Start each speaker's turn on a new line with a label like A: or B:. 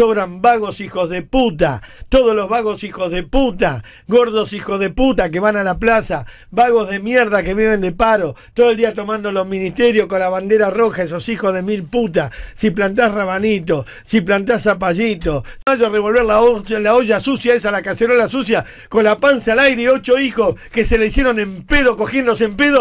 A: sobran vagos hijos de puta, todos los vagos hijos de puta, gordos hijos de puta que van a la plaza, vagos de mierda que viven de paro, todo el día tomando los ministerios con la bandera roja, esos hijos de mil puta. si plantás rabanito, si plantás zapallito, vaya a revolver la olla, la olla sucia esa, la cacerola sucia, con la panza al aire, y ocho hijos que se le hicieron en pedo, cogiéndose en pedo.